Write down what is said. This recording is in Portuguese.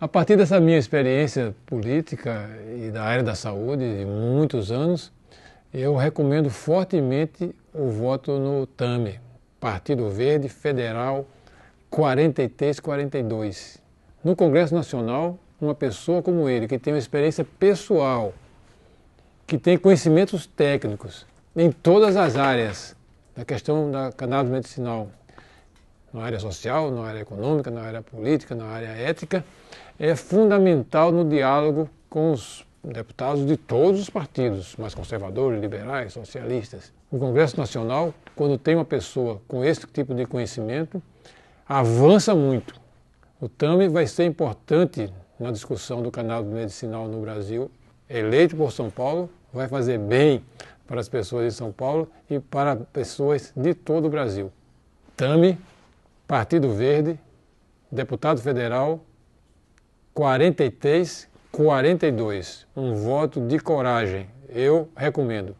A partir dessa minha experiência política e da área da saúde de muitos anos, eu recomendo fortemente o voto no TAME, Partido Verde Federal 4342. No Congresso Nacional, uma pessoa como ele, que tem uma experiência pessoal, que tem conhecimentos técnicos em todas as áreas da questão da cannabis medicinal, na área social, na área econômica, na área política, na área ética, é fundamental no diálogo com os deputados de todos os partidos, mais conservadores, liberais, socialistas. O Congresso Nacional, quando tem uma pessoa com esse tipo de conhecimento, avança muito. O TAMI vai ser importante na discussão do canal medicinal no Brasil. Eleito por São Paulo, vai fazer bem para as pessoas de São Paulo e para pessoas de todo o Brasil. TAMI Partido Verde, deputado federal, 43, 42. Um voto de coragem. Eu recomendo.